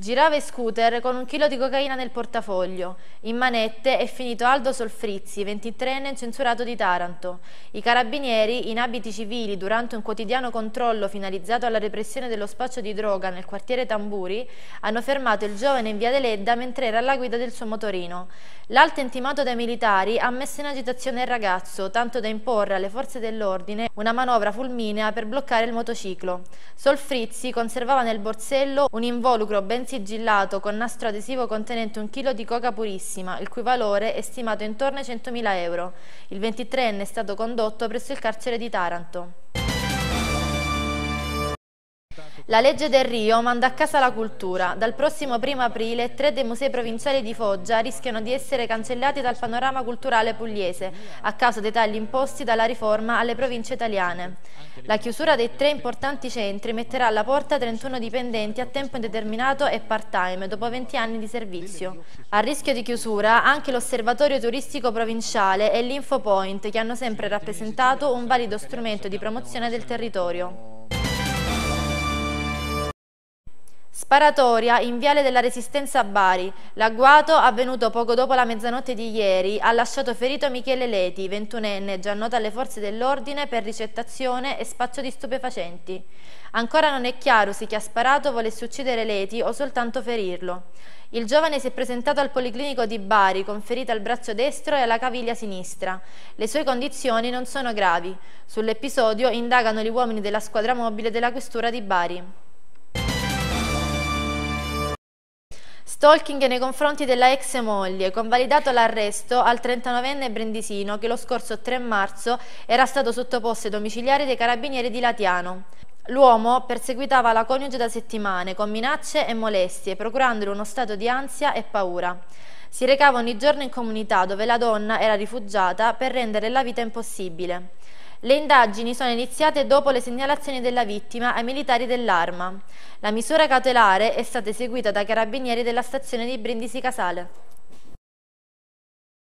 Girava in scooter con un chilo di cocaina nel portafoglio. In manette è finito Aldo Solfrizzi, 23enne censurato di Taranto. I carabinieri, in abiti civili, durante un quotidiano controllo finalizzato alla repressione dello spaccio di droga nel quartiere Tamburi, hanno fermato il giovane in via Deledda mentre era alla guida del suo motorino. L'alto intimato dai militari ha messo in agitazione il ragazzo, tanto da imporre alle forze dell'ordine una manovra fulminea per bloccare il motociclo. Solfrizzi conservava nel borsello un involucro ben sigillato con nastro adesivo contenente un chilo di coca purissima, il cui valore è stimato intorno ai 100.000 euro. Il 23enne è stato condotto presso il carcere di Taranto. La legge del Rio manda a casa la cultura. Dal prossimo 1 aprile tre dei musei provinciali di Foggia rischiano di essere cancellati dal panorama culturale pugliese a causa dei tagli imposti dalla riforma alle province italiane. La chiusura dei tre importanti centri metterà alla porta 31 dipendenti a tempo indeterminato e part-time dopo 20 anni di servizio. A rischio di chiusura anche l'osservatorio turistico provinciale e l'Infopoint che hanno sempre rappresentato un valido strumento di promozione del territorio. Sparatoria in Viale della Resistenza a Bari. L'agguato, avvenuto poco dopo la mezzanotte di ieri, ha lasciato ferito Michele Leti, 21enne, già noto alle forze dell'ordine per ricettazione e spaccio di stupefacenti. Ancora non è chiaro se chi ha sparato volesse uccidere Leti o soltanto ferirlo. Il giovane si è presentato al Policlinico di Bari con ferite al braccio destro e alla caviglia sinistra. Le sue condizioni non sono gravi. Sull'episodio indagano gli uomini della squadra mobile della questura di Bari. Stalking nei confronti della ex moglie, convalidato l'arresto al 39enne brindisino che lo scorso 3 marzo era stato sottoposto ai domiciliari dei carabinieri di Latiano. L'uomo perseguitava la coniuge da settimane con minacce e molestie, procurandole uno stato di ansia e paura. Si recava ogni giorno in comunità dove la donna era rifugiata per rendere la vita impossibile. Le indagini sono iniziate dopo le segnalazioni della vittima ai militari dell'Arma. La misura cautelare è stata eseguita dai carabinieri della stazione di Brindisi Casale.